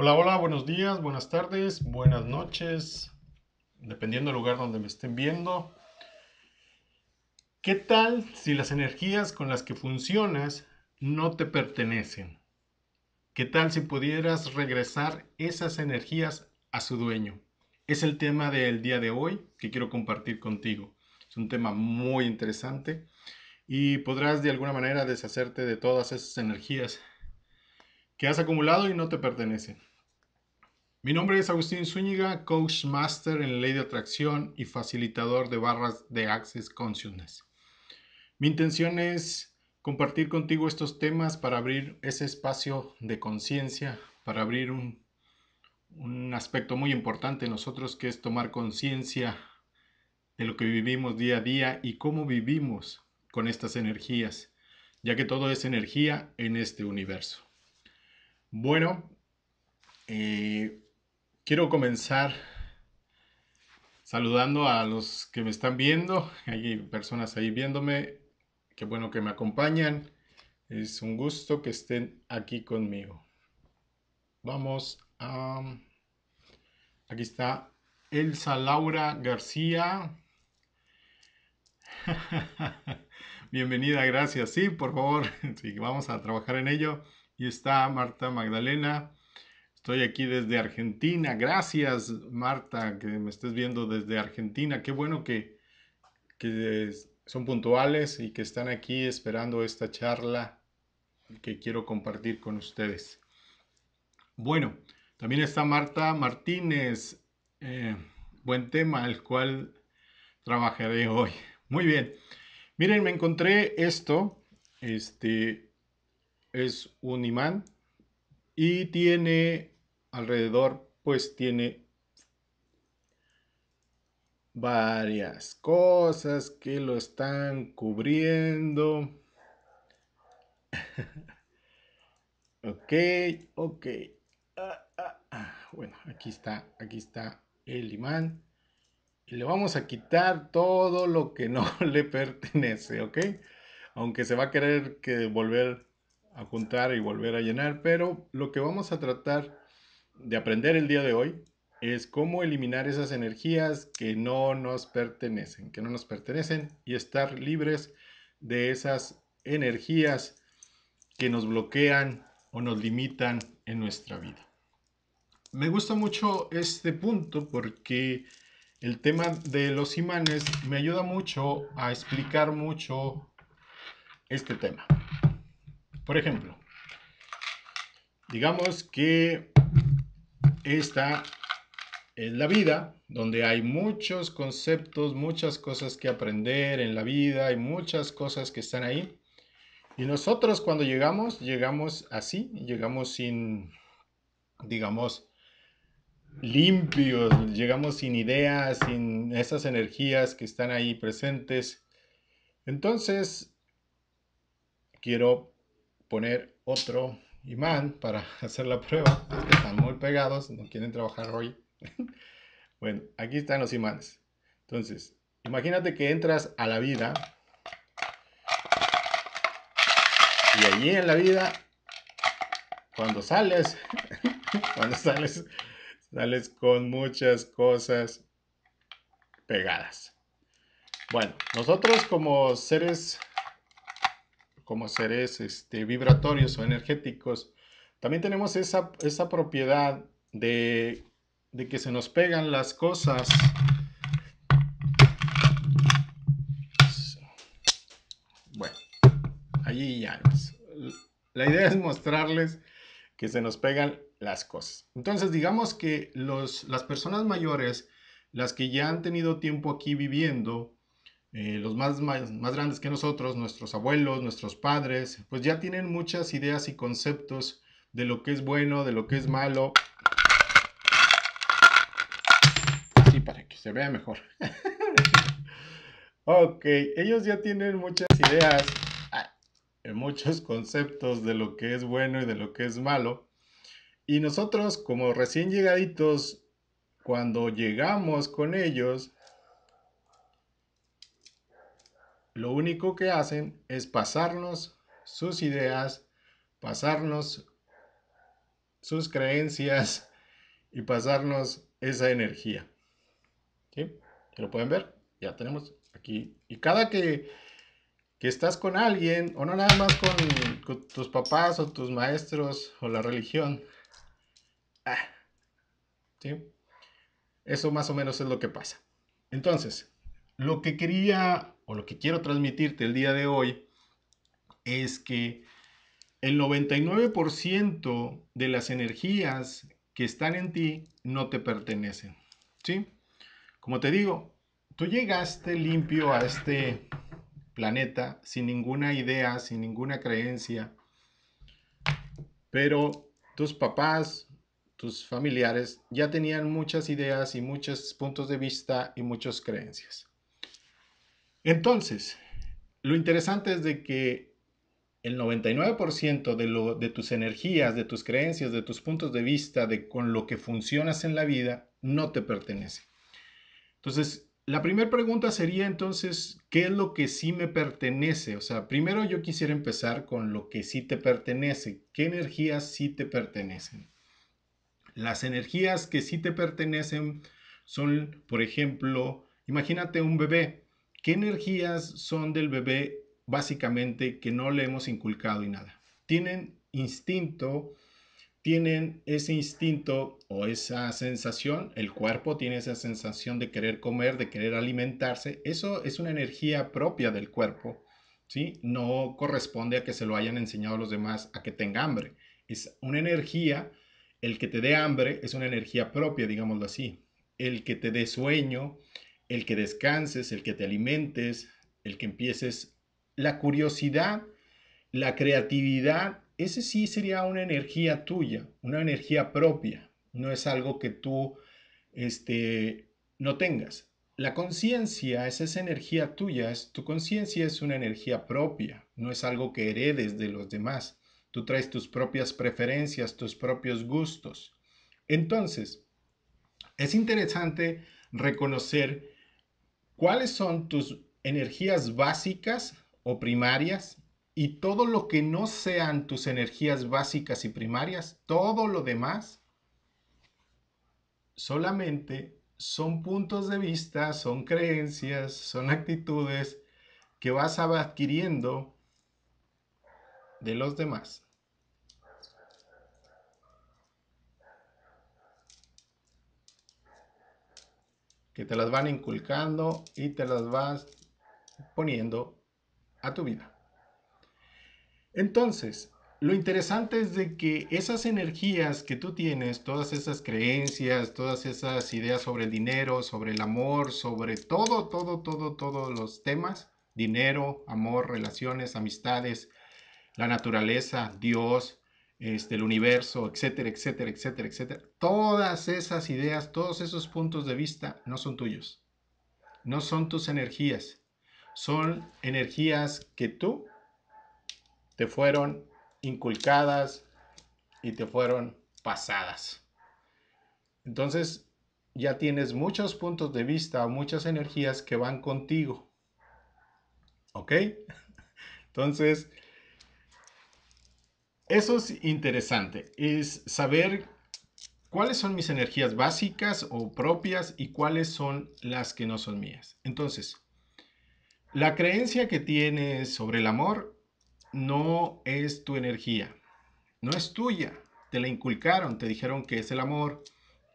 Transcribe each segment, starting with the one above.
Hola, hola, buenos días, buenas tardes, buenas noches, dependiendo del lugar donde me estén viendo. ¿Qué tal si las energías con las que funcionas no te pertenecen? ¿Qué tal si pudieras regresar esas energías a su dueño? Es el tema del día de hoy que quiero compartir contigo. Es un tema muy interesante y podrás de alguna manera deshacerte de todas esas energías que has acumulado y no te pertenecen. Mi nombre es Agustín Zúñiga, coach master en ley de atracción y facilitador de barras de Access Consciousness. Mi intención es compartir contigo estos temas para abrir ese espacio de conciencia, para abrir un, aspecto muy importante en nosotros que es tomar conciencia de lo que vivimos día a día y cómo vivimos con estas energías, ya que todo es energía en este universo. Bueno, eh, Quiero comenzar saludando a los que me están viendo. Hay personas ahí viéndome. Qué bueno que me acompañan. Es un gusto que estén aquí conmigo. Vamos a... Aquí está Elsa Laura García. Bienvenida, gracias. Sí, por favor. vamos a trabajar en ello. Y está Marta Magdalena. Estoy aquí desde Argentina. Gracias, Marta, que me estés viendo desde Argentina. Qué bueno que, son puntuales y que están aquí esperando esta charla que quiero compartir con ustedes. Bueno, también está Marta Martínez. Eh, buen tema, el cual trabajaré hoy. Muy bien. Miren, me encontré esto. Este es un imán y tiene alrededor, pues tiene varias cosas que lo están cubriendo. ok, ok. Ah, ah, ah. Bueno, aquí está, aquí está el imán. Y le vamos a quitar todo lo que no le pertenece, ¿ok? Aunque se va a querer que devolver a juntar y volver a llenar, pero lo que vamos a tratar de aprender el día de hoy es cómo eliminar esas energías que no nos pertenecen, que no nos pertenecen y estar libres de esas energías que nos bloquean o nos limitan en nuestra vida. Me gusta mucho este punto porque el tema de los imanes me ayuda mucho a explicar mucho este tema. Por ejemplo, digamos que esta es la vida, donde hay muchos conceptos, muchas cosas que aprender en la vida, hay muchas cosas que están ahí. Y nosotros cuando llegamos, llegamos así, llegamos sin, digamos, limpios, llegamos sin ideas, sin esas energías que están ahí presentes. Entonces, quiero poner otro imán para hacer la prueba. están muy pegados, no quieren trabajar hoy. bueno, aquí están los imanes. Entonces, imagínate que entras a la vida y allí en la vida, cuando sales, cuando sales, sales con muchas cosas pegadas. Bueno, nosotros como seres como seres este, vibratorios o energéticos, también tenemos esa, propiedad de, que se nos pegan las cosas. Bueno, allí ya. La idea es mostrarles que se nos pegan las cosas. Entonces, digamos que las personas mayores, las que ya han tenido tiempo aquí viviendo, eh, los más, más, grandes que nosotros, nuestros abuelos, nuestros padres, pues ya tienen muchas ideas y conceptos de lo que es bueno, de lo que es malo. Así para que se vea mejor. ok, ellos ya tienen muchas ideas, ah, eh, muchos conceptos de lo que es bueno y de lo que es malo. Y nosotros como recién llegaditos, cuando llegamos con ellos, lo único que hacen es pasarnos sus ideas, pasarnos sus creencias y pasarnos esa energía. ¿Sí? ¿Lo pueden ver? Ya tenemos aquí. Y cada que, que estás con alguien, o no nada más con, tus papás o tus maestros o la religión, ah, ¿sí? Eso más o menos es lo que pasa. Entonces, lo que quería o lo que quiero transmitirte el día de hoy es que el 99% de las energías que están en ti no te pertenecen. ¿Sí? Como te digo, tú llegaste limpio a este planeta sin ninguna idea, sin ninguna creencia, pero tus papás, tus familiares ya tenían muchas ideas y muchos puntos de vista y muchas creencias. Entonces, lo interesante es de que el 99% de, lo, de tus energías, de tus creencias, de tus puntos de vista, de con lo que funcionas en la vida, no te pertenece. Entonces, la primera pregunta sería entonces, ¿qué es lo que sí me pertenece? O sea, primero yo quisiera empezar con lo que sí te pertenece. ¿Qué energías sí te pertenecen? Las energías que sí te pertenecen son, por ejemplo, imagínate un bebé. ¿Qué energías son del bebé básicamente que no le hemos inculcado y nada? Tienen instinto, tienen ese instinto o esa sensación, el cuerpo tiene esa sensación de querer comer, de querer alimentarse, eso es una energía propia del cuerpo, ¿sí? No corresponde a que se lo hayan enseñado los demás a que tenga hambre, es una energía, el que te dé hambre es una energía propia, digámoslo así, el que te dé sueño, el que descanses, el que te alimentes, el que empieces la curiosidad, la creatividad, ese sí sería una energía tuya, una energía propia, no es algo que tú este, no tengas. La conciencia es esa energía tuya, tu conciencia es una energía propia, no es algo que heredes de los demás. Tú traes tus propias preferencias, tus propios gustos. Entonces, es interesante reconocer cuáles son tus energías básicas o primarias y todo lo que no sean tus energías básicas y primarias, todo lo demás, solamente son puntos de vista, son creencias, son actitudes que vas adquiriendo de los demás. que te las van inculcando y te las vas poniendo a tu vida. Entonces, lo interesante es de que esas energías que tú tienes, todas esas creencias, todas esas ideas sobre el dinero, sobre el amor, sobre todo, todo, todo, todos los temas, dinero, amor, relaciones, amistades, la naturaleza, Dios, este, el universo, etcétera, etcétera, etcétera, etcétera. Todas esas ideas, todos esos puntos de vista no son tuyos. No son tus energías. Son energías que tú te fueron inculcadas y te fueron pasadas. Entonces, ya tienes muchos puntos de vista, muchas energías que van contigo. ¿Ok? Entonces, eso es interesante, es saber cuáles son mis energías básicas o propias y cuáles son las que no son mías. Entonces, la creencia que tienes sobre el amor no es tu energía, no es tuya. Te la inculcaron, te dijeron que es el amor,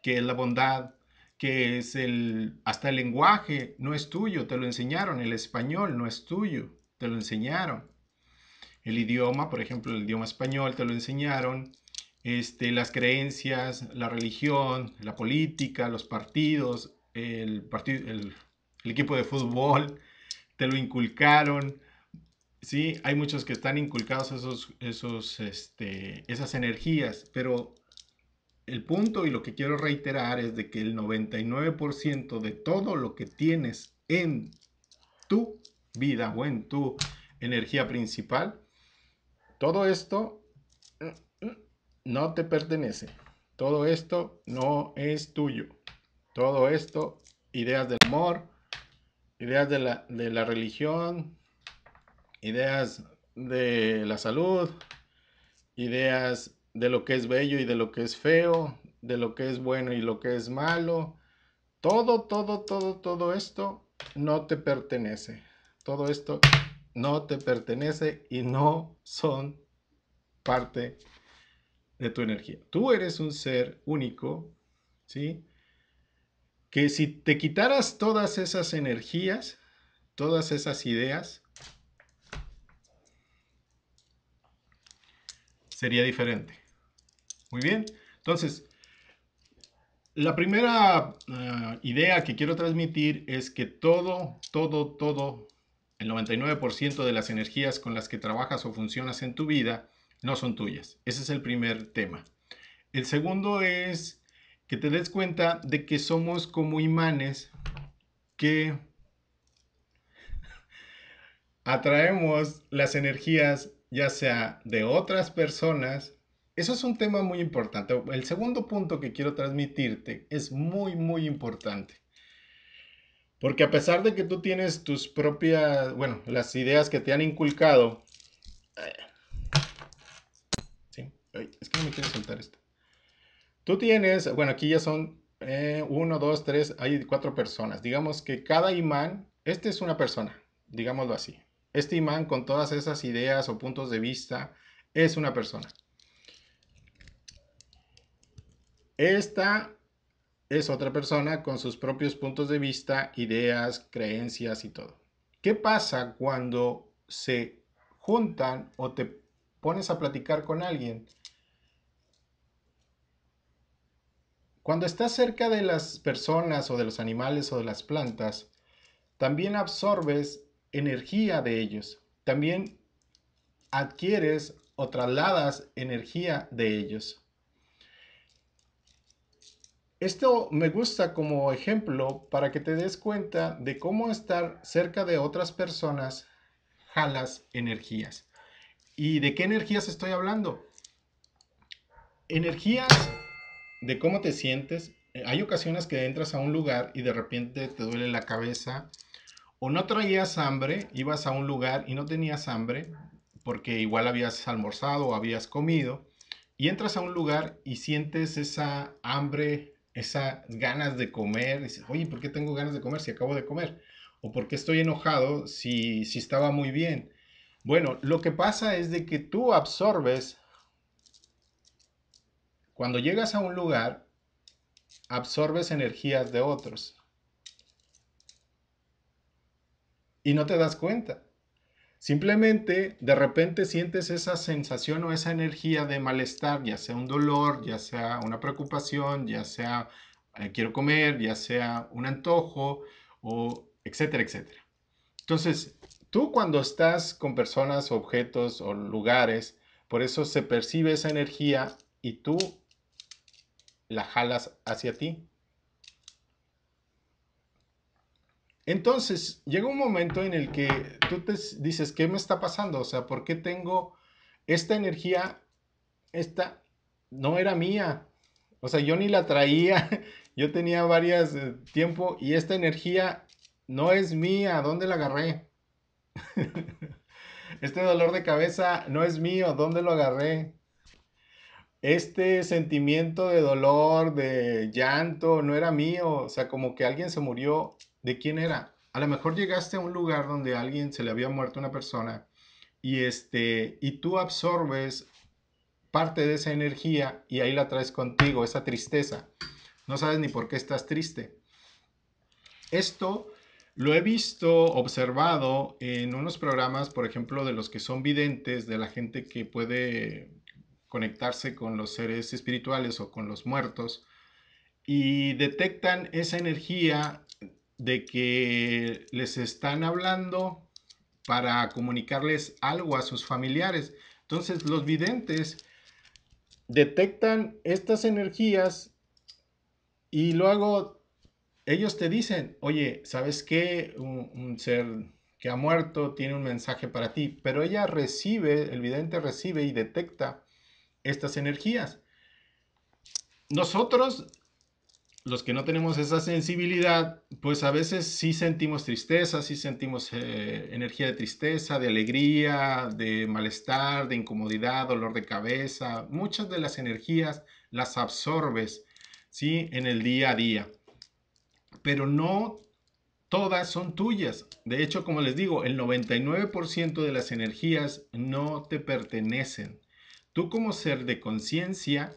que es la bondad, que es el, hasta el lenguaje no es tuyo, te lo enseñaron, el español no es tuyo, te lo enseñaron el idioma, por ejemplo, el idioma español, te lo enseñaron, este, las creencias, la religión, la política, los partidos, el, el, equipo de fútbol, te lo inculcaron. Sí, hay muchos que están inculcados esos, esos, este, esas energías, pero el punto y lo que quiero reiterar es de que el 99% de todo lo que tienes en tu vida o en tu energía principal todo esto mm, mm, no te pertenece. Todo esto no es tuyo. Todo esto, ideas del amor, ideas de la, de la religión, ideas de la salud, ideas de lo que es bello y de lo que es feo, de lo que es bueno y lo que es malo. Todo, todo, todo, todo esto no te pertenece. Todo esto no te pertenece y no son parte de tu energía. Tú eres un ser único, ¿sí? Que si te quitaras todas esas energías, todas esas ideas, sería diferente. Muy bien, entonces, la primera eh, idea que quiero transmitir es que todo, todo, todo el 99% de las energías con las que trabajas o funcionas en tu vida no son tuyas. Ese es el primer tema. El segundo es que te des cuenta de que somos como imanes que atraemos las energías ya sea de otras personas. Eso es un tema muy importante. El segundo punto que quiero transmitirte es muy, muy importante. Porque a pesar de que tú tienes tus propias, bueno, las ideas que te han inculcado. Eh, sí, es que no me quiero soltar esto. Tú tienes, bueno, aquí ya son eh, uno, dos, tres, hay cuatro personas. Digamos que cada imán, este es una persona, digámoslo así. Este imán con todas esas ideas o puntos de vista es una persona. Esta es otra persona con sus propios puntos de vista, ideas, creencias y todo. ¿Qué pasa cuando se juntan o te pones a platicar con alguien? Cuando estás cerca de las personas o de los animales o de las plantas, también absorbes energía de ellos, también adquieres o trasladas energía de ellos. Esto me gusta como ejemplo para que te des cuenta de cómo estar cerca de otras personas jalas energías. ¿Y de qué energías estoy hablando? Energías de cómo te sientes. Hay ocasiones que entras a un lugar y de repente te duele la cabeza o no traías hambre, ibas a un lugar y no tenías hambre porque igual habías almorzado o habías comido y entras a un lugar y sientes esa hambre esas ganas de comer, oye, ¿por qué tengo ganas de comer si acabo de comer? ¿O por qué estoy enojado si, si estaba muy bien? Bueno, lo que pasa es de que tú absorbes, cuando llegas a un lugar, absorbes energías de otros. Y no te das cuenta. Simplemente de repente sientes esa sensación o esa energía de malestar, ya sea un dolor, ya sea una preocupación, ya sea eh, quiero comer, ya sea un antojo, o etcétera, etcétera. Entonces, tú cuando estás con personas, objetos o lugares, por eso se percibe esa energía y tú la jalas hacia ti. Entonces, llega un momento en el que tú te dices, ¿qué me está pasando? O sea, ¿por qué tengo esta energía? Esta no era mía. O sea, yo ni la traía. Yo tenía varias de eh, tiempo y esta energía no es mía. ¿Dónde la agarré? este dolor de cabeza no es mío. ¿Dónde lo agarré? Este sentimiento de dolor, de llanto, no era mío. O sea, como que alguien se murió de quién era. A lo mejor llegaste a un lugar donde a alguien se le había muerto una persona y, este, y tú absorbes parte de esa energía y ahí la traes contigo, esa tristeza. No sabes ni por qué estás triste. Esto lo he visto, observado en unos programas, por ejemplo, de los que son videntes, de la gente que puede conectarse con los seres espirituales o con los muertos, y detectan esa energía de que les están hablando para comunicarles algo a sus familiares. Entonces los videntes detectan estas energías y luego ellos te dicen, oye, ¿sabes qué? Un, un, ser que ha muerto tiene un mensaje para ti, pero ella recibe, el vidente recibe y detecta estas energías. Nosotros los que no tenemos esa sensibilidad, pues a veces sí sentimos tristeza, sí sentimos eh, energía de tristeza, de alegría, de malestar, de incomodidad, dolor de cabeza. Muchas de las energías las absorbes, ¿sí? En el día a día. Pero no todas son tuyas. De hecho, como les digo, el 99% de las energías no te pertenecen. Tú como ser de conciencia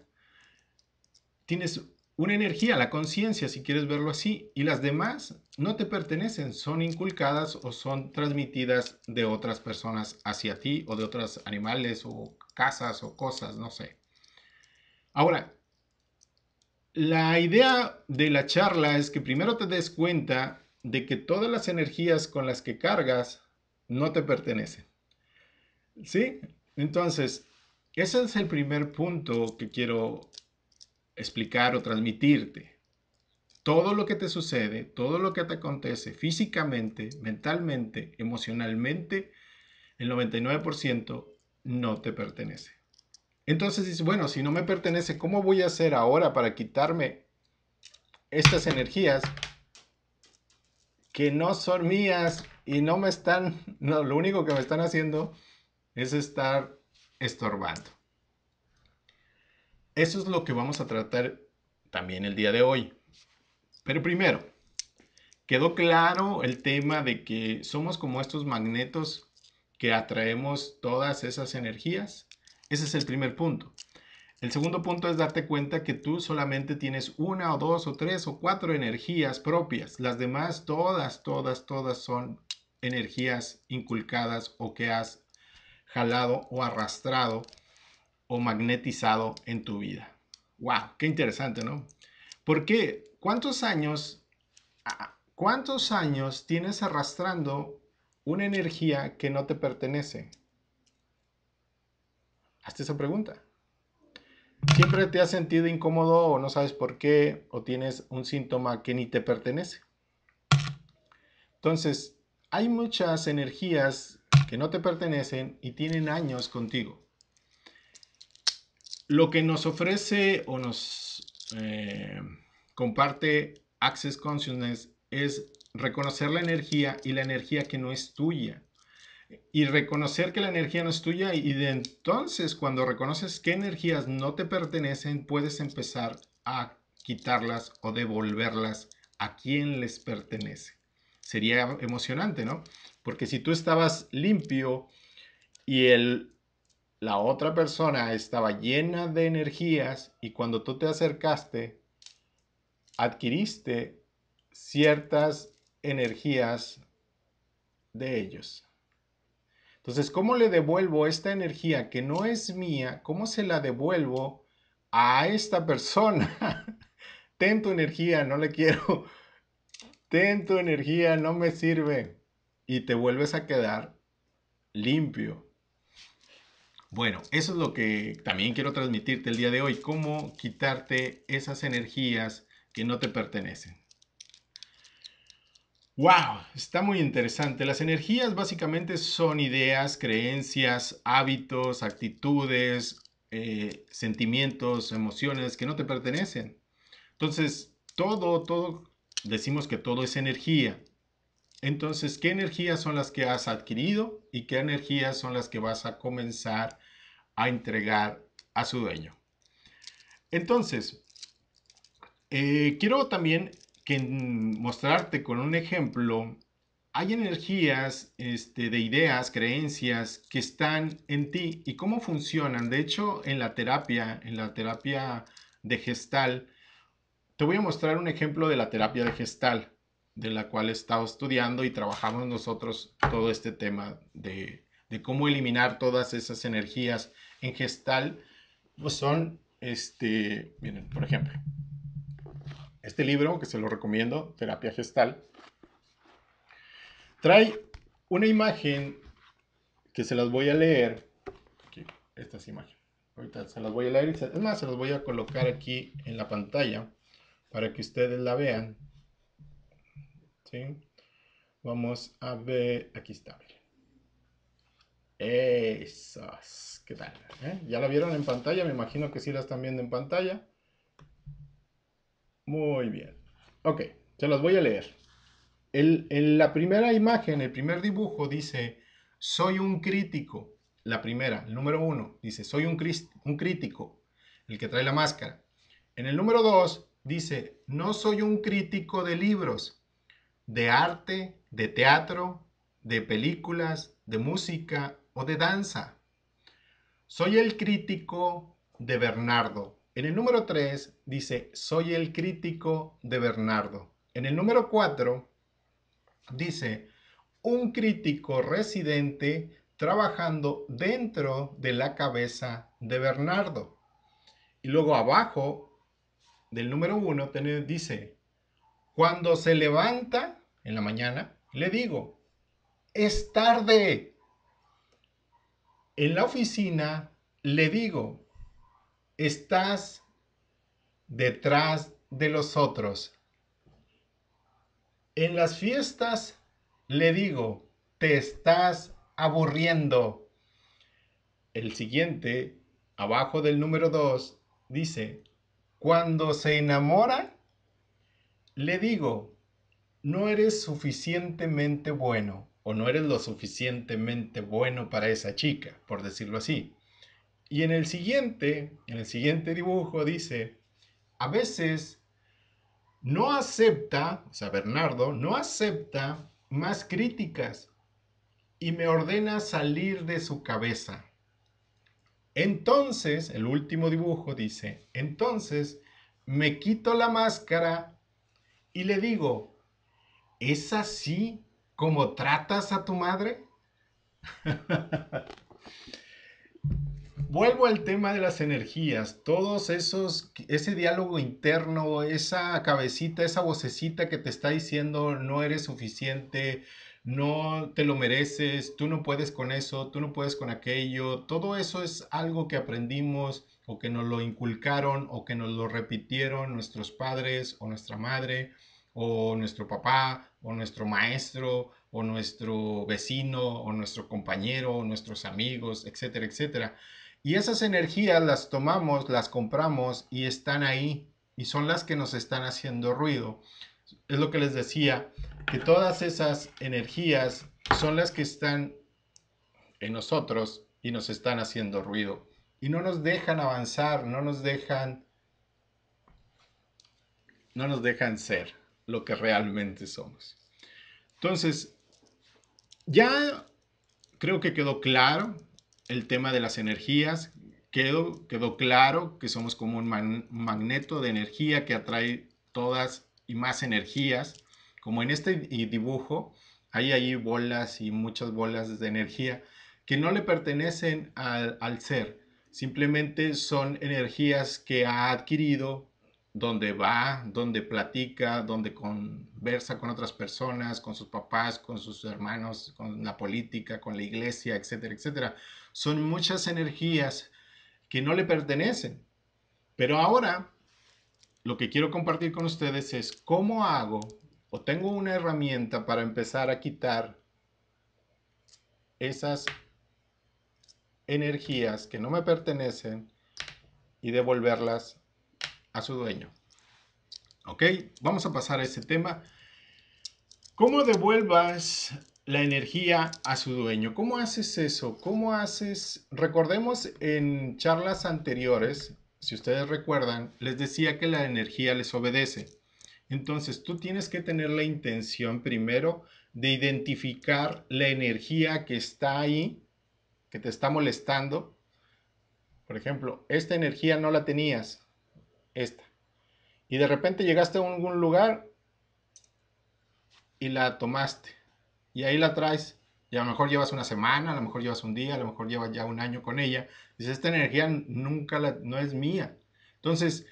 tienes una energía, la conciencia, si quieres verlo así, y las demás no te pertenecen, son inculcadas o son transmitidas de otras personas hacia ti o de otros animales o casas o cosas, no sé. Ahora, la idea de la charla es que primero te des cuenta de que todas las energías con las que cargas no te pertenecen. ¿Sí? Entonces, ese es el primer punto que quiero explicar o transmitirte. Todo lo que te sucede, todo lo que te acontece físicamente, mentalmente, emocionalmente, el 99% no te pertenece. Entonces dices, bueno, si no me pertenece, ¿cómo voy a hacer ahora para quitarme estas energías que no son mías y no me están, lo único que me están haciendo es estar estorbando. Eso es lo que vamos a tratar también el día de hoy. Pero primero, quedó claro el tema de que somos como estos magnetos que atraemos todas esas energías. Ese es el primer punto. El segundo punto es darte cuenta que tú solamente tienes una o dos o tres o cuatro energías propias. Las demás, todas, todas, todas son energías inculcadas o que has jalado o arrastrado o magnetizado en tu vida. ¡Wow! Qué interesante, ¿no? Porque ¿cuántos años, cuántos años tienes arrastrando una energía que no te pertenece? Hazte esa pregunta. Siempre te has sentido incómodo o no sabes por qué o tienes un síntoma que ni te pertenece. Entonces, hay muchas energías que no te pertenecen y tienen años contigo. Lo que nos ofrece o nos eh, comparte Access Consciousness es reconocer la energía y la energía que no es tuya. Y reconocer que la energía no es tuya y de entonces cuando reconoces qué energías no te pertenecen, puedes empezar a quitarlas o devolverlas a quien les pertenece. Sería emocionante, ¿no? Porque si tú estabas limpio y el la otra persona estaba llena de energías y cuando tú te acercaste, adquiriste ciertas energías de ellos. Entonces, ¿cómo le devuelvo esta energía que no es mía? ¿Cómo se la devuelvo a esta persona? Ten tu energía, no le quiero. Ten tu energía, no me sirve. Y te vuelves a quedar limpio. Bueno, eso es lo que también quiero transmitirte el día de hoy, cómo quitarte esas energías que no te pertenecen. ¡Wow! Está muy interesante. Las energías básicamente son ideas, creencias, hábitos, actitudes, eh, sentimientos, emociones que no te pertenecen. Entonces, todo, todo, decimos que todo es energía. Entonces, ¿qué energías son las que has adquirido y qué energías son las que vas a comenzar a entregar a su dueño? Entonces, eh, quiero también que mostrarte con un ejemplo. Hay energías este, de ideas, creencias que están en ti y cómo funcionan. De hecho, en la terapia, en la terapia de gestal, te voy a mostrar un ejemplo de la terapia de gestal de la cual he estado estudiando y trabajamos nosotros todo este tema de, cómo eliminar todas esas energías en gestal, pues son, este, miren, por ejemplo, este libro que se lo recomiendo, Terapia Gestal, trae una imagen que se las voy a leer, estas imágenes, ahorita se las voy a leer, es más, se las voy a colocar aquí en la pantalla para que ustedes la vean. Vamos a ver, aquí está, Esas, ¿qué tal? ¿Eh? ¿Ya la vieron en pantalla? Me imagino que sí la están viendo en pantalla. Muy bien. Ok, se las voy a leer. en la primera imagen, el primer dibujo dice, soy un crítico. La primera, el número uno, dice, soy un, un crítico, el que trae la máscara. En el número dos, dice, no soy un crítico de libros, de arte, de teatro, de películas, de música o de danza. Soy el crítico de Bernardo. En el número 3 dice, soy el crítico de Bernardo. En el número 4 dice, un crítico residente trabajando dentro de la cabeza de Bernardo. Y luego abajo del número 1 dice, cuando se levanta en la mañana, le digo, es tarde. En la oficina le digo, estás detrás de los otros. En las fiestas le digo, te estás aburriendo. El siguiente, abajo del número 2, dice, cuando se enamora, le digo, no eres suficientemente bueno o no eres lo suficientemente bueno para esa chica, por decirlo así. Y en el siguiente, en el siguiente dibujo dice, a veces no acepta, o sea, Bernardo, no acepta más críticas y me ordena salir de su cabeza. Entonces, el último dibujo dice, entonces me quito la máscara y le digo, ¿Es así como tratas a tu madre? Vuelvo al tema de las energías, todos esos, ese diálogo interno, esa cabecita, esa vocecita que te está diciendo no eres suficiente, no te lo mereces, tú no puedes con eso, tú no puedes con aquello, todo eso es algo que aprendimos o que nos lo inculcaron o que nos lo repitieron nuestros padres o nuestra madre o nuestro papá o nuestro maestro, o nuestro vecino, o nuestro compañero, o nuestros amigos, etcétera, etcétera. Y esas energías las tomamos, las compramos y están ahí y son las que nos están haciendo ruido. Es lo que les decía, que todas esas energías son las que están en nosotros y nos están haciendo ruido. Y no nos dejan avanzar, no nos dejan, no nos dejan ser lo que realmente somos. Entonces, ya creo que quedó claro el tema de las energías, quedó, quedó claro que somos como un magneto de energía que atrae todas y más energías. Como en este dibujo, hay ahí bolas y muchas bolas de energía que no le pertenecen al ser, simplemente son energías que ha adquirido donde va, donde platica, donde conversa con otras personas, con sus papás, con sus hermanos, con la política, con la iglesia, etcétera, etcétera. Son muchas energías que no le pertenecen. Pero ahora lo que quiero compartir con ustedes es cómo hago o tengo una herramienta para empezar a quitar esas energías que no me pertenecen y devolverlas a su dueño. ¿Ok? Vamos a pasar a este tema. ¿Cómo devuelvas la energía a su dueño? ¿Cómo haces eso? ¿Cómo haces? Recordemos en charlas anteriores, si ustedes recuerdan, les decía que la energía les obedece. Entonces tú tienes que tener la intención primero de identificar la energía que está ahí, que te está molestando. Por ejemplo, esta energía no la tenías, esta. Y de repente llegaste a algún lugar y la tomaste. Y ahí la traes. Y a lo mejor llevas una semana, a lo mejor llevas un día, a lo mejor llevas ya un año con ella. Dices, esta energía nunca la, no es mía. Entonces,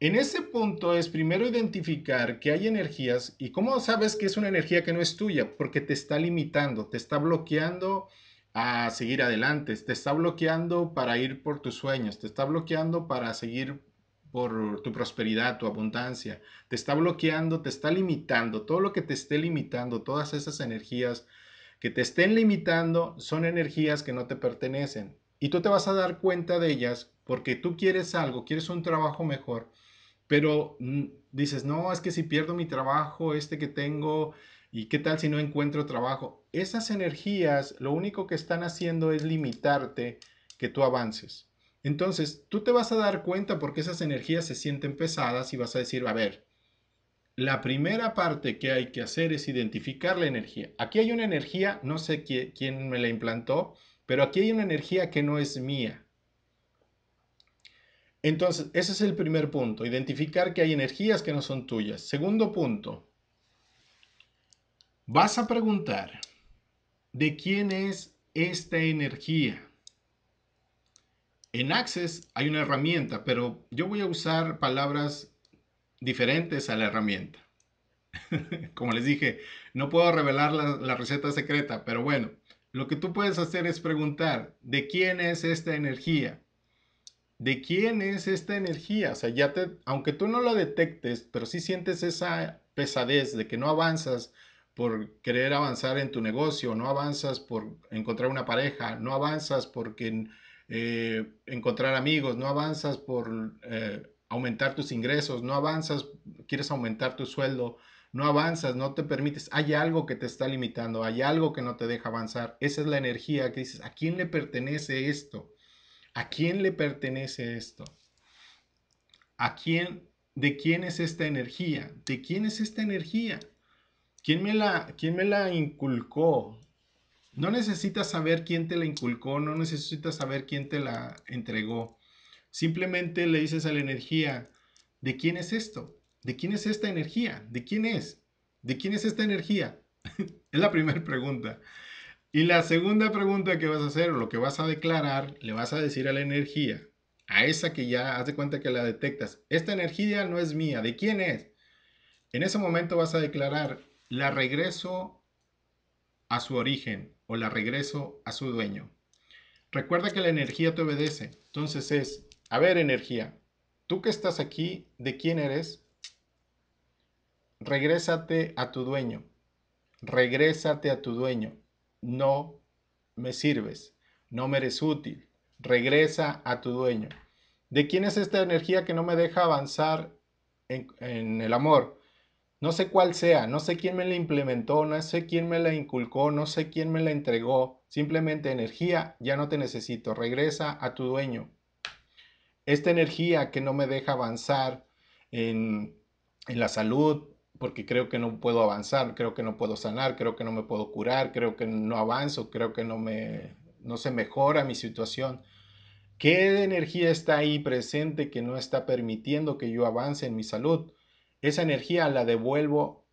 en ese punto es primero identificar que hay energías y cómo sabes que es una energía que no es tuya, porque te está limitando, te está bloqueando a seguir adelante, te está bloqueando para ir por tus sueños, te está bloqueando para seguir por tu prosperidad, tu abundancia. Te está bloqueando, te está limitando. Todo lo que te esté limitando, todas esas energías que te estén limitando son energías que no te pertenecen. Y tú te vas a dar cuenta de ellas porque tú quieres algo, quieres un trabajo mejor, pero mm, dices, no, es que si pierdo mi trabajo, este que tengo, ¿y qué tal si no encuentro trabajo? Esas energías lo único que están haciendo es limitarte que tú avances. Entonces, tú te vas a dar cuenta porque esas energías se sienten pesadas y vas a decir, a ver, la primera parte que hay que hacer es identificar la energía. Aquí hay una energía, no sé quién, quién me la implantó, pero aquí hay una energía que no es mía. Entonces, ese es el primer punto, identificar que hay energías que no son tuyas. Segundo punto, vas a preguntar, ¿de quién es esta energía? En Access hay una herramienta, pero yo voy a usar palabras diferentes a la herramienta. Como les dije, no puedo revelar la, receta secreta, pero bueno, lo que tú puedes hacer es preguntar, ¿de quién es esta energía? ¿De quién es esta energía? O sea, ya te, aunque tú no lo detectes, pero sí sientes esa pesadez de que no avanzas por querer avanzar en tu negocio, no avanzas por encontrar una pareja, no avanzas porque eh, encontrar amigos, no avanzas por eh, aumentar tus ingresos, no avanzas, quieres aumentar tu sueldo, no avanzas, no te permites, hay algo que te está limitando, hay algo que no te deja avanzar. Esa es la energía que dices, ¿a quién le pertenece esto? ¿A quién le pertenece esto? ¿A quién de quién es esta energía? ¿De quién es esta energía? ¿Quién me la quién me la inculcó? No necesitas saber quién te la inculcó, no necesitas saber quién te la entregó. Simplemente le dices a la energía, ¿de quién es esto? ¿De quién es esta energía? ¿De quién es? ¿De quién es esta energía? es la primera pregunta. Y la segunda pregunta que vas a hacer, o lo que vas a declarar, le vas a decir a la energía, a esa que ya de cuenta que la detectas, esta energía no es mía, ¿de quién es? En ese momento vas a declarar, la regreso a su origen o la regreso a su dueño. Recuerda que la energía te obedece. Entonces es, a ver energía, tú que estás aquí, ¿de quién eres? Regrésate a tu dueño. Regrésate a tu dueño. No me sirves. No me eres útil. Regresa a tu dueño. ¿De quién es esta energía que no me deja avanzar en, en el amor? No sé cuál sea, no sé quién me la implementó, no sé quién me la inculcó, no sé quién me la entregó. Simplemente energía, ya no te necesito, regresa a tu dueño. Esta energía que no me deja avanzar en, la salud, porque creo que no puedo avanzar, creo que no puedo sanar, creo que no me puedo curar, creo que no avanzo, creo que no, no se mejora mi situación. ¿Qué energía está ahí presente que no está permitiendo que yo avance en mi salud? Esa energía la devuelvo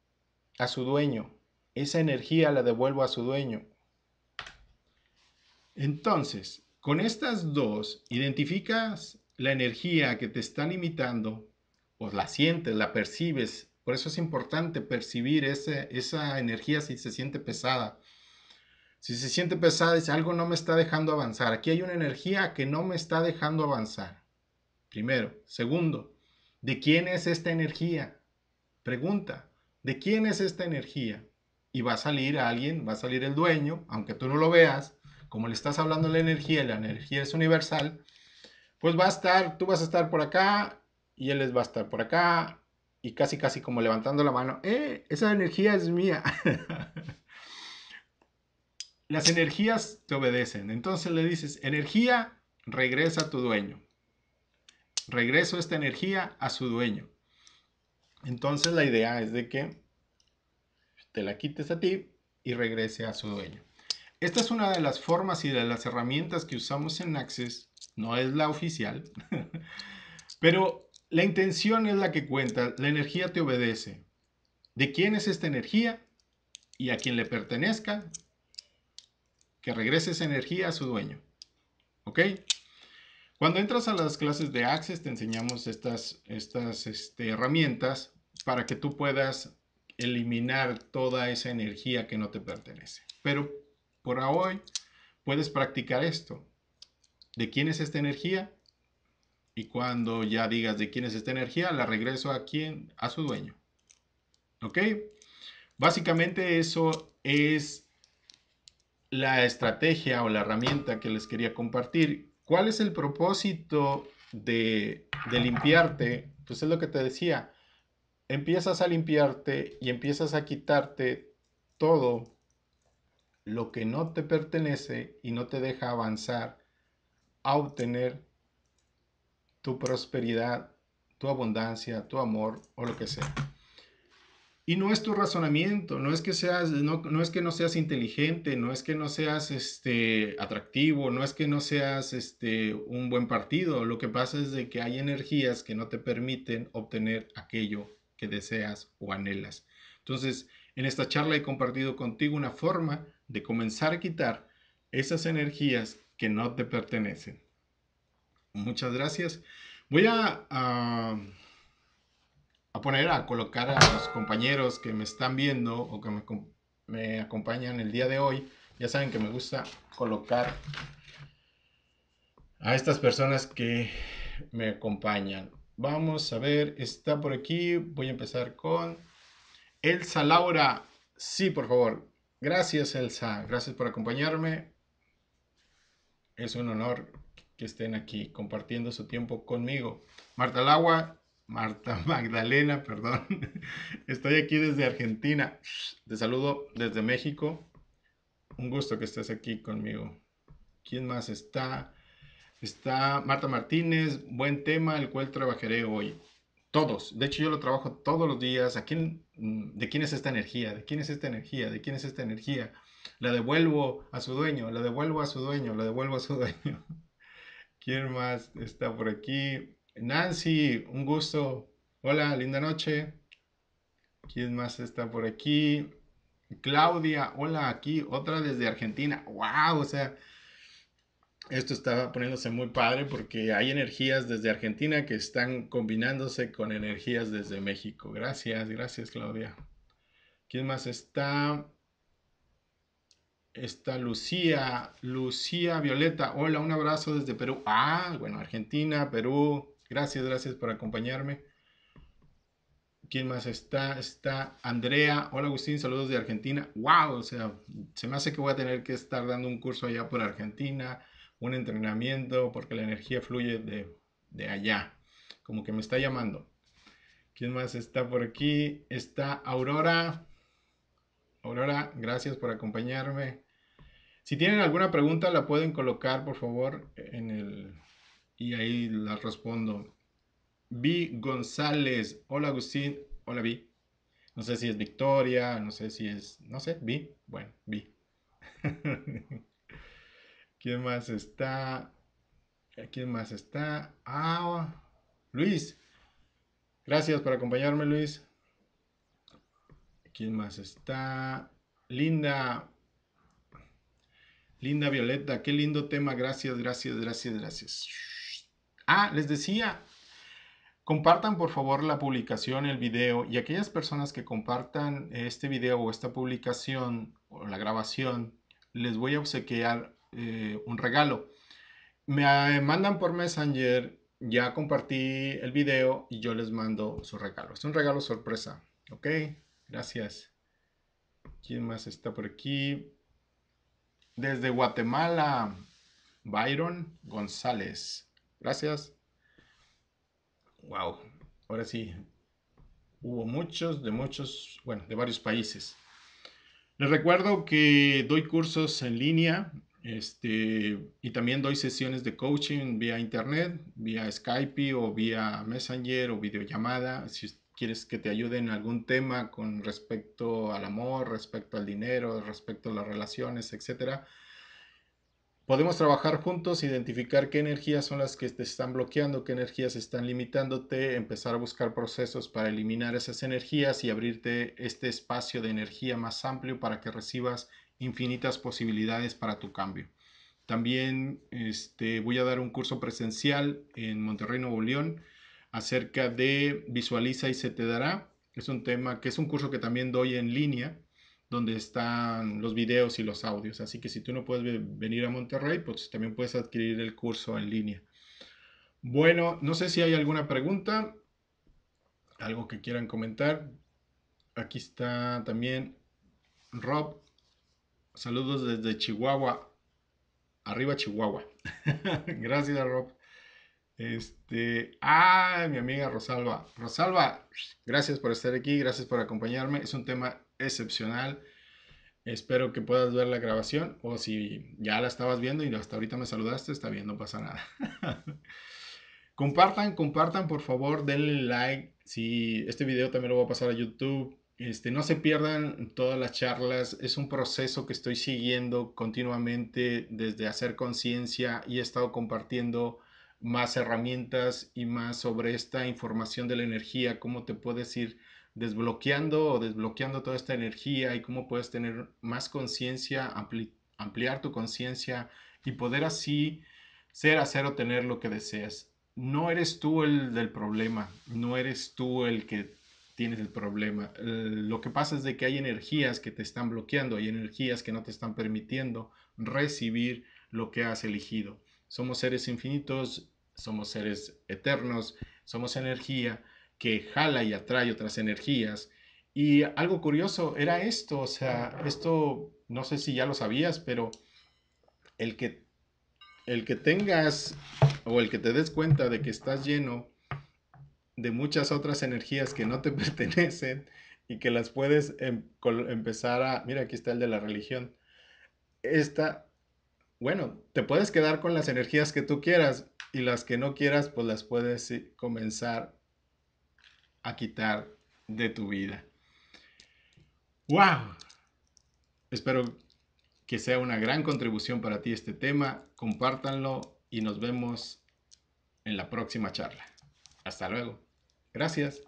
a su dueño. Esa energía la devuelvo a su dueño. Entonces, con estas dos, identificas la energía que te está limitando, o pues la sientes, la percibes. Por eso es importante percibir esa energía si se siente pesada. Si se siente pesada, dice algo no me está dejando avanzar. Aquí hay una energía que no me está dejando avanzar. Primero. Segundo, ¿de quién es esta energía? Pregunta, ¿de quién es esta energía? Y va a salir alguien, va a salir el dueño, aunque tú no lo veas, como le estás hablando la energía, la energía es universal, pues va a estar, tú vas a estar por acá y él va a estar por acá y casi casi como levantando la mano, eh, esa energía es mía. Las energías te obedecen, entonces le dices, energía, regresa a tu dueño. Regreso esta energía a su dueño. Entonces la idea es de que te la quites a ti y regrese a su dueño. Esta es una de las formas y de las herramientas que usamos en Access, no es la oficial, pero la intención es la que cuenta, la energía te obedece. ¿De quién es esta energía? Y a quien le pertenezca, que regrese esa energía a su dueño. ¿Ok? Cuando entras a las clases de Access te enseñamos estas, estas este, herramientas para que tú puedas eliminar toda esa energía que no te pertenece. Pero por hoy puedes practicar esto. ¿De quién es esta energía? Y cuando ya digas de quién es esta energía, la regreso a quién, a su dueño. ¿Ok? Básicamente eso es la estrategia o la herramienta que les quería compartir ¿Cuál es el propósito de, limpiarte? Pues es lo que te decía. Empiezas a limpiarte y empiezas a quitarte todo lo que no te pertenece y no te deja avanzar a obtener tu prosperidad, tu abundancia, tu amor o lo que sea. Y no es tu razonamiento, no es que seas, no, es que no seas inteligente, no es que no seas este, atractivo, no es que no seas este, un buen partido. Lo que pasa es de que hay energías que no te permiten obtener aquello que deseas o anhelas. Entonces, en esta charla he compartido contigo una forma de comenzar a quitar esas energías que no te pertenecen. Muchas gracias. Voy a a poner a colocar a los compañeros que me están viendo o que me, acompañan el día de hoy. Ya saben que me gusta colocar a estas personas que me acompañan. Vamos a ver, está por aquí. Voy a empezar con Elsa Laura. Sí, por favor. Gracias, Elsa. Gracias por acompañarme. Es un honor que estén aquí compartiendo su tiempo conmigo. Marta Lagua, Marta Magdalena, perdón. Estoy aquí desde Argentina. Te saludo desde México. Un gusto que estés aquí conmigo. ¿Quién más está? Está Marta Martínez. Buen tema, el cual trabajaré hoy. Todos. De hecho, yo lo trabajo todos los días. ¿A quién, mm, ¿De quién es esta energía? ¿De quién es esta energía? ¿De quién es esta energía? La devuelvo a su dueño, la devuelvo a su dueño, la devuelvo a su dueño. ¿Quién más está por aquí? Nancy, un gusto. Hola, linda noche. ¿Quién más está por aquí? Claudia, hola, aquí otra desde Argentina. ¡Wow! O sea, esto está poniéndose muy padre porque hay energías desde Argentina que están combinándose con energías desde México. Gracias, gracias, Claudia. ¿Quién más está? Está Lucía, Lucía Violeta. Hola, un abrazo desde Perú. Ah, bueno, Argentina, Perú, Gracias, gracias por acompañarme. ¿Quién más está? Está Andrea. Hola Agustín, saludos de Argentina. ¡Wow! O sea, se me hace que voy a tener que estar dando un curso allá por Argentina, un entrenamiento, porque la energía fluye de, de allá. Como que me está llamando. ¿Quién más está por aquí? Está Aurora. Aurora, gracias por acompañarme. Si tienen alguna pregunta, la pueden colocar, por favor, en el, y ahí la respondo. Vi González, hola Agustín, hola Vi. No sé si es Victoria, no sé si es, no sé, Vi. Bueno, Vi. ¿Quién más está? ¿Quién más está? Ah, Luis. Gracias por acompañarme, Luis. ¿Quién más está? Linda. Linda Violeta, qué lindo tema. Gracias, gracias, gracias, gracias. Ah, les decía, compartan por favor la publicación, el video y aquellas personas que compartan este video o esta publicación o la grabación, les voy a obsequiar eh, un regalo. Me eh, mandan por Messenger, ya compartí el video y yo les mando su regalo. Es un regalo sorpresa, ¿ok? Gracias. ¿Quién más está por aquí? Desde Guatemala, Byron González. Gracias. Wow. Ahora sí. Hubo muchos, de muchos, bueno, de varios países. Les recuerdo que doy cursos en línea este, y también doy sesiones de coaching vía internet, vía Skype o vía Messenger o videollamada. Si quieres que te ayude en algún tema con respecto al amor, respecto al dinero, respecto a las relaciones, etcétera Podemos trabajar juntos, identificar qué energías son las que te están bloqueando, qué energías están limitándote, empezar a buscar procesos para eliminar esas energías y abrirte este espacio de energía más amplio para que recibas infinitas posibilidades para tu cambio. También este, voy a dar un curso presencial en Monterrey, Nuevo León, acerca de visualiza y se te dará. Es un tema que es un curso que también doy en línea donde están los videos y los audios. Así que si tú no puedes venir a Monterrey, pues también puedes adquirir el curso en línea. Bueno, no sé si hay alguna pregunta, algo que quieran comentar. Aquí está también Rob. Saludos desde Chihuahua. Arriba Chihuahua. Gracias, Rob. Este, ah, mi amiga Rosalba. Rosalba, gracias por estar aquí, gracias por acompañarme. Es un tema excepcional. Espero que puedas ver la grabación o si ya la estabas viendo y hasta ahorita me saludaste, está bien, no pasa nada. compartan, compartan, por favor, denle like. Si este video también lo voy a pasar a YouTube. Este, no se pierdan todas las charlas. Es un proceso que estoy siguiendo continuamente desde hacer conciencia y he estado compartiendo más herramientas y más sobre esta información de la energía, cómo te puedo decir desbloqueando o desbloqueando toda esta energía y cómo puedes tener más conciencia, ampliar tu conciencia y poder así ser, hacer o tener lo que deseas. No eres tú el del problema, no eres tú el que tienes el problema. Lo que pasa es de que hay energías que te están bloqueando, hay energías que no te están permitiendo recibir lo que has elegido. Somos seres infinitos, somos seres eternos, somos energía que jala y atrae otras energías. Y algo curioso era esto, o sea, esto no sé si ya lo sabías, pero el que, el que tengas o el que te des cuenta de que estás lleno de muchas otras energías que no te pertenecen y que las puedes em, empezar a, mira, aquí está el de la religión. Esta, bueno, te puedes quedar con las energías que tú quieras y las que no quieras, pues las puedes eh, comenzar a quitar de tu vida. ¡Wow! Espero que sea una gran contribución para ti este tema. Compártanlo y nos vemos en la próxima charla. Hasta luego. Gracias.